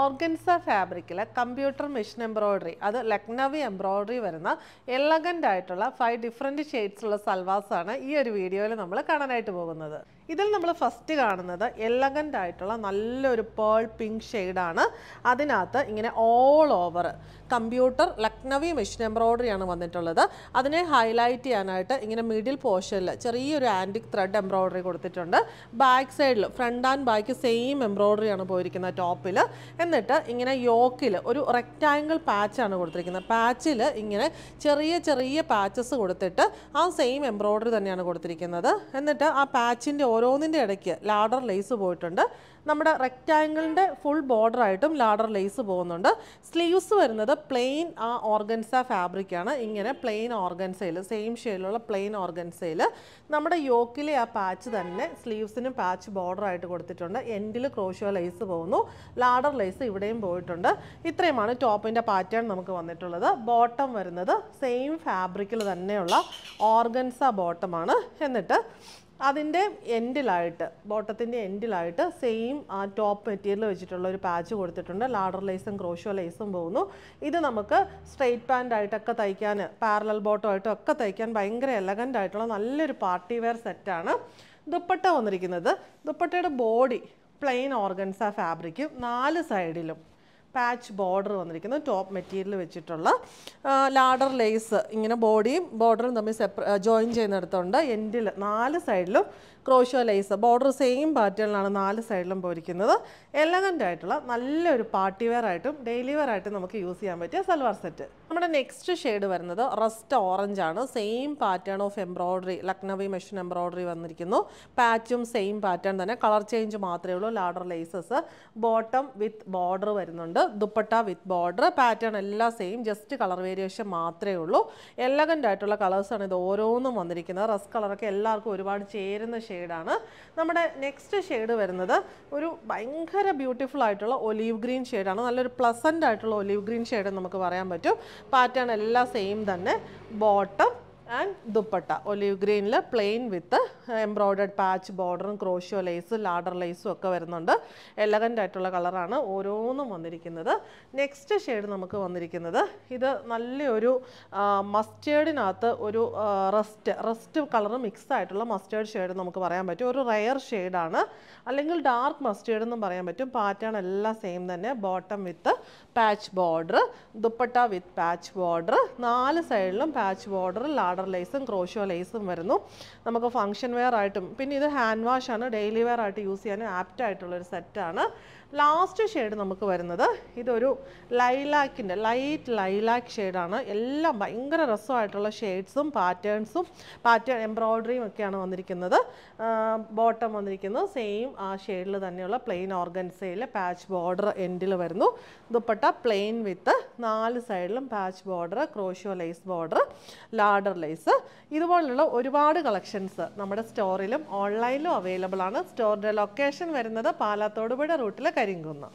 organza ഫാബ്രിക്കിലെ computer machine embroidery അത് Lucknowi embroidery വരുന്ന എലഗൻ്റ് ആയിട്ടുള്ള ഫൈവ് ഡിഫറെൻറ്റ് ഷെയ്ഡ്സ് ഉള്ള സൽവാസാണ് ഈ ഒരു വീഡിയോയിൽ നമ്മൾ കാണാനായിട്ട് പോകുന്നത് ഇതിൽ നമ്മൾ ഫസ്റ്റ് കാണുന്നത് എലഗൻ്റ് ആയിട്ടുള്ള നല്ലൊരു പേൾ പിങ്ക് ഷെയ്ഡാണ് അതിനകത്ത് ഇങ്ങനെ all over computer Lucknowi machine എംബ്രോയിഡറിയാണ് വന്നിട്ടുള്ളത് അതിനെ ഹൈലൈറ്റ് ചെയ്യാനായിട്ട് ഇങ്ങനെ മിഡിൽ പോർഷനിൽ ചെറിയൊരു ആൻറ്റിക് ത്രെഡ് എംബ്രോയിഡറി കൊടുത്തിട്ടുണ്ട് ബാക്ക് സൈഡിൽ ഫ്രണ്ട് ആൻഡ് ബാക്ക് സെയിം എംബ്രോയിഡറിയാണ് പോയിരിക്കുന്നത് ടോപ്പിൽ എന്നിട്ട് ഇങ്ങനെ യോക്കിൽ ഒരു റെക്റ്റാങ്കിൾ പാച്ചാണ് കൊടുത്തിരിക്കുന്നത് പാച്ചിൽ ഇങ്ങനെ ചെറിയ ചെറിയ പാച്ചസ് കൊടുത്തിട്ട് ആ സെയിം എംബ്രോയിഡറി തന്നെയാണ് കൊടുത്തിരിക്കുന്നത് എന്നിട്ട് ആ പാച്ചിൻ്റെ ഓരോന്നിൻ്റെ ഇടയ്ക്ക് ലാഡർ ലേസ് പോയിട്ടുണ്ട് നമ്മുടെ റെക്റ്റാങ്കിളിൻ്റെ ഫുൾ ബോർഡറായിട്ടും ലാഡർ ലേസ് പോകുന്നുണ്ട് സ്ലീവ്സ് വരുന്നത് പ്ലെയിൻ ആ ഓർഗൻസ ഫാബ്രിക് ആണ് ഇങ്ങനെ പ്ലെയിൻ ഓർഗൻസയിൽ സെയിം ഷെയിലുള്ള പ്ലെയിൻ ഓർഗൻസയിൽ നമ്മുടെ യോക്കിലെ ആ പാച്ച് തന്നെ സ്ലീവ്സിനും പാച്ച് ബോർഡറായിട്ട് കൊടുത്തിട്ടുണ്ട് എൻഡിൽ ക്രോഷ്യോ ലേസ് പോകുന്നു ലാഡർ ലേസ് ഇവിടെയും പോയിട്ടുണ്ട് ഇത്രയുമാണ് ടോപ്പിൻ്റെ പാറ്റേൺ നമുക്ക് വന്നിട്ടുള്ളത് ബോട്ടം വരുന്നത് സെയിം ഫാബ്രിക്കിൽ തന്നെയുള്ള ഓർഗൻസ ബോട്ടമാണ് എന്നിട്ട് അതിൻ്റെ എൻഡിലായിട്ട് ബോട്ടത്തിൻ്റെ എൻഡിലായിട്ട് സെയിം ആ ടോപ്പ് മെറ്റീരിയൽ വെച്ചിട്ടുള്ള ഒരു പാച്ച് കൊടുത്തിട്ടുണ്ട് ലാഡർ ലേസും ക്രോഷോ ലേസും പോകുന്നു ഇത് നമുക്ക് സ്ട്രെയിറ്റ് പാൻറ്റായിട്ടൊക്കെ ആയിട്ടൊക്കെ തയ്ക്കാൻ പാരലൽ ബോട്ടമായിട്ടും ഒക്കെ തയ്ക്കാൻ ഭയങ്കര എലഗൻ്റ് ആയിട്ടുള്ള നല്ലൊരു പാർട്ടി വെയർ സെറ്റാണ് ദുപ്പട്ട വന്നിരിക്കുന്നത് ദുപ്പട്ടയുടെ ബോഡി പ്ലെയിൻ ഓർഗൻസ ഫാബ്രിക്കും നാല് സൈഡിലും പാച്ച് ബോർഡർ വന്നിരിക്കുന്നത് ടോപ്പ് മെറ്റീരിയൽ വെച്ചിട്ടുള്ള ലാഡർ ലേസ് ഇങ്ങനെ ബോഡിയും ബോർഡറും തമ്മിൽ സെപ്പറേ ജോയിൻ ചെയ്യുന്നിടത്തുണ്ട് എൻഡിൽ നാല് സൈഡിലും ക്രോഷോ ലേസ് ബോർഡർ സെയിം പാറ്റേണിലാണ് നാല് സൈഡിലും പോയിരിക്കുന്നത് എലഗൻ്റ് ആയിട്ടുള്ള നല്ലൊരു പാർട്ടി വെയർ ആയിട്ടും ഡെയിലി വെയർ ആയിട്ടും നമുക്ക് യൂസ് ചെയ്യാൻ പറ്റിയ സൽവാർ സെറ്റ് നമ്മുടെ നെക്സ്റ്റ് ഷെയ്ഡ് വരുന്നത് റസ്റ്റ് ഓറഞ്ച് ആണ് same pattern of embroidery Lucknowi machine embroidery വന്നിരിക്കുന്നു പാച്ചും സെയിം പാറ്റേൺ തന്നെ കളർ ചേഞ്ച് മാത്രമേ ഉള്ളൂ ladder laces bottom with border വരുന്നുണ്ട് ഉണ്ട് ദുപ്പട്ട വിത്ത് ബോർഡർ പാറ്റേൺ എല്ലാം സെയിം ജസ്റ്റ് കളർ വേരിയേഷൻ മാത്രമേ ഉള്ളൂ എലഗൻ്റ് ആയിട്ടുള്ള കളേഴ്സാണ് ഇത് ഓരോന്നും വന്നിരിക്കുന്നത് റസ് കളറൊക്കെ എല്ലാവർക്കും ഒരുപാട് ചേരുന്ന ഷെയ്ഡാണ് നമ്മുടെ നെക്സ്റ്റ് ഷെയ്ഡ് വരുന്നത് ഒരു ഭയങ്കര ബ്യൂട്ടിഫുൾ ആയിട്ടുള്ള ഒലീവ് ഗ്രീൻ ഷെയ്ഡാണ് നല്ലൊരു പ്ലസൻ്റ് ആയിട്ടുള്ള ഒലീവ് ഗ്രീൻ ഷെയ്ഡ് നമുക്ക് പറയാൻ പറ്റും പാറ്റേൺ എല്ലാം സെയിം തന്നെ ബോട്ടം ആൻഡ് ദുപ്പട്ട ഒലിവ് ഗ്രീനിൽ പ്ലെയിൻ വിത്ത് എംബ്രോയ്ഡർഡ് പാച്ച് ബോർഡറും ക്രോഷ്യോ ലേസ് ലാഡർ ലേസും ഒക്കെ വരുന്നുണ്ട് എലഗൻ്റ് ആയിട്ടുള്ള കളറാണ് ഓരോന്നും വന്നിരിക്കുന്നത് നെക്സ്റ്റ് ഷെയ്ഡ് നമുക്ക് വന്നിരിക്കുന്നത് ഇത് നല്ലൊരു മസ്റ്റേഡിനകത്ത് ഒരു റസ്റ്റ് റസ്റ്റ് കളർ മിക്സ് ആയിട്ടുള്ള മസ്റ്റേർഡ് ഷെയ്ഡ് നമുക്ക് പറയാൻ പറ്റും ഒരു റയർ ഷെയ്ഡാണ് അല്ലെങ്കിൽ ഡാർക്ക് മസ്റ്റേർഡ് എന്നും പറയാൻ പറ്റും പാറ്റേൺ എല്ലാം സെയിം തന്നെ bottom with patch border dupatta with patch border നാല് സൈഡിലും പാച്ച് ബോർഡർ ലാഡർ ബോർഡർ ലേസും ക്രോഷോ ലേസും വരുന്നു നമുക്ക് ഫംഗ്ഷൻ വെയർ ആയിട്ടും പിന്നെ ഇത് ഹാൻഡ് വാഷ് ആണ് ഡെയിലി വെയർ ആയിട്ട് യൂസ് ചെയ്യാനും ആപ്റ്റ് ആയിട്ടുള്ള ഒരു സെറ്റാണ് ലാസ്റ്റ് ഷെയ്ഡ് നമുക്ക് വരുന്നത് ഇതൊരു ലൈലാക്കിൻ്റെ ലൈറ്റ് ലൈലാക്ക് ഷെയ്ഡാണ് എല്ലാം ഭയങ്കര രസമായിട്ടുള്ള ഷെയ്ഡ്സും പാറ്റേൺസും പാറ്റേൺ എംബ്രോയ്ഡറിയും ഒക്കെയാണ് വന്നിരിക്കുന്നത് ബോട്ടം വന്നിരിക്കുന്നത് സെയിം ആ ഷെയ്ഡിൽ തന്നെയുള്ള പ്ലെയിൻ ഓർഗൻസയിൽ പാച്ച് ബോർഡർ എൻഡിൽ വരുന്നു ദുപ്പട്ട പ്ലെയിൻ വിത്ത് നാല് സൈഡിലും patch border crochet lace border ladder lace size ഇതുപോലുള്ള ഒരുപാട് കളക്ഷൻസ് നമ്മുടെ സ്റ്റോറിലും ഓൺലൈനിലും അവൈലബിൾ ആണ് സ്റ്റോറിൻ്റെ ലൊക്കേഷൻ വരുന്നത് പാലാത്തോടുപുഴ റൂട്ടിൽ കരിങ്കുന്ന്